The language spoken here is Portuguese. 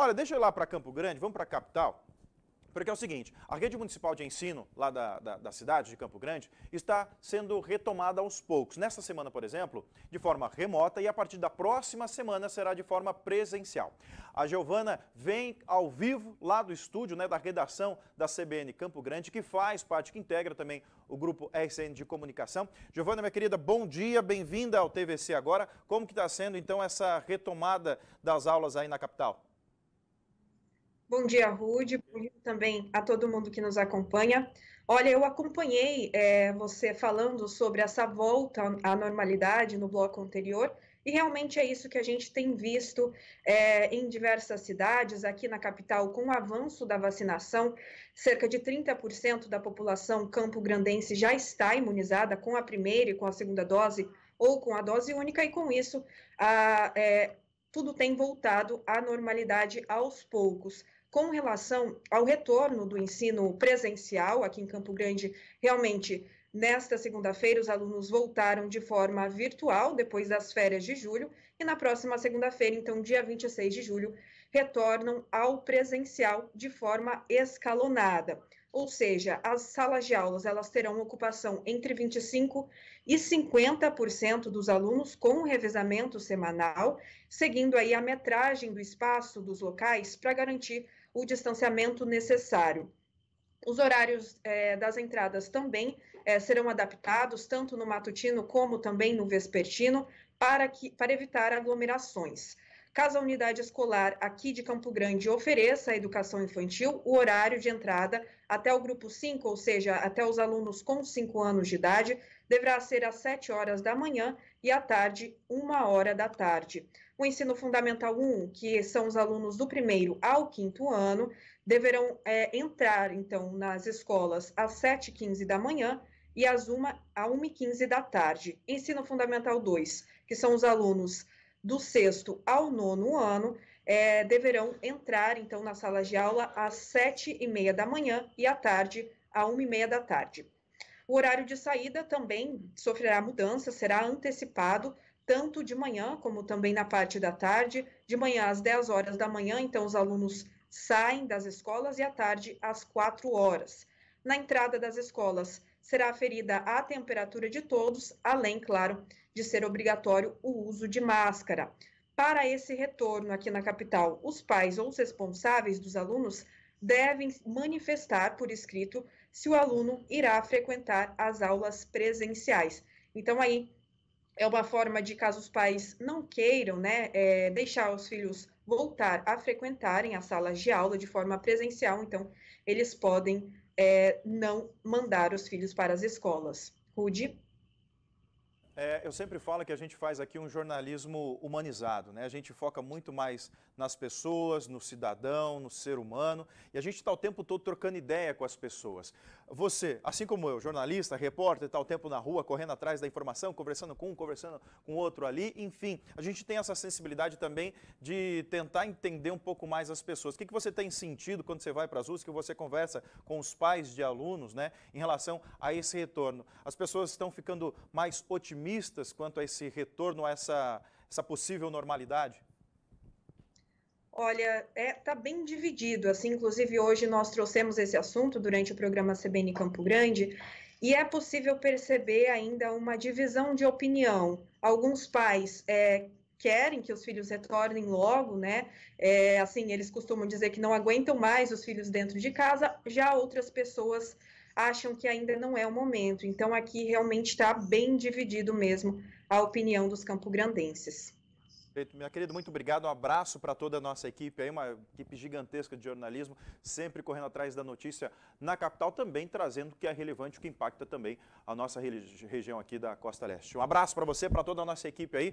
Olha, deixa eu ir lá para Campo Grande, vamos para a capital. Porque é o seguinte, a rede municipal de ensino lá da, da, da, cidade de Campo Grande está sendo retomada aos poucos. Nesta semana, por exemplo, de forma remota e a partir da próxima semana será de forma presencial. A Giovana vem ao vivo lá do estúdio, né, da redação da CBN Campo Grande, que faz parte, que integra também o grupo RCN de comunicação. Giovana, minha querida, bom dia, bem-vinda ao TVC agora. Como que está sendo então essa retomada das aulas aí na capital? Bom dia, Rude. Bom dia também a todo mundo que nos acompanha. Olha, eu acompanhei é, você falando sobre essa volta à normalidade no bloco anterior, e realmente é isso que a gente tem visto é, em diversas cidades, aqui na capital, com o avanço da vacinação. Cerca de 30% da população campo já está imunizada com a primeira e com a segunda dose, ou com a dose única, e com isso, a, é, tudo tem voltado à normalidade aos poucos com relação ao retorno do ensino presencial aqui em Campo Grande, realmente Nesta segunda-feira, os alunos voltaram de forma virtual depois das férias de julho, e na próxima segunda-feira, então, dia 26 de julho, retornam ao presencial de forma escalonada. Ou seja, as salas de aulas elas terão ocupação entre 25 e 50% dos alunos com revezamento semanal, seguindo aí a metragem do espaço dos locais para garantir o distanciamento necessário. Os horários é, das entradas também é, serão adaptados, tanto no matutino como também no vespertino, para, que, para evitar aglomerações. Caso a unidade escolar aqui de Campo Grande ofereça a educação infantil, o horário de entrada até o grupo 5, ou seja, até os alunos com 5 anos de idade, deverá ser às 7 horas da manhã e à tarde, 1 hora da tarde. O ensino fundamental 1, que são os alunos do primeiro ao quinto ano, deverão é, entrar, então, nas escolas às 7h15 da manhã e às 1h15 da tarde. Ensino fundamental 2, que são os alunos do sexto ao nono ano é, deverão entrar, então, na sala de aula às sete e meia da manhã e à tarde, à uma e meia da tarde. O horário de saída também sofrerá mudança, será antecipado, tanto de manhã como também na parte da tarde. De manhã às 10 horas da manhã, então, os alunos saem das escolas e à tarde às 4 horas. Na entrada das escolas, será aferida a temperatura de todos, além, claro, de ser obrigatório o uso de máscara. Para esse retorno aqui na capital, os pais ou os responsáveis dos alunos devem manifestar por escrito se o aluno irá frequentar as aulas presenciais. Então, aí é uma forma de caso os pais não queiram, né, é, deixar os filhos voltar a frequentarem as salas de aula de forma presencial, então eles podem é, não mandar os filhos para as escolas. Rude? É, eu sempre falo que a gente faz aqui um jornalismo humanizado, né? A gente foca muito mais nas pessoas, no cidadão, no ser humano, e a gente está o tempo todo trocando ideia com as pessoas. Você, assim como eu, jornalista, repórter, está o tempo na rua, correndo atrás da informação, conversando com um, conversando com outro ali, enfim, a gente tem essa sensibilidade também de tentar entender um pouco mais as pessoas. O que, que você tem sentido quando você vai para as ruas, que você conversa com os pais de alunos, né, em relação a esse retorno? As pessoas estão ficando mais otimistas otimistas quanto a esse retorno, a essa, essa possível normalidade? Olha, está é, tá bem dividido. Assim, inclusive hoje nós trouxemos esse assunto durante o programa CBN Campo Grande e é possível perceber ainda uma divisão de opinião. Alguns pais é, querem que os filhos retornem logo, né? É, assim, eles costumam dizer que não aguentam mais os filhos dentro de casa. Já outras pessoas acham que ainda não é o momento. Então, aqui realmente está bem dividido mesmo a opinião dos campograndenses. Perfeito. Minha querida, muito obrigado. Um abraço para toda a nossa equipe aí, uma equipe gigantesca de jornalismo, sempre correndo atrás da notícia na capital, também trazendo o que é relevante, o que impacta também a nossa região aqui da Costa Leste. Um abraço para você, para toda a nossa equipe aí.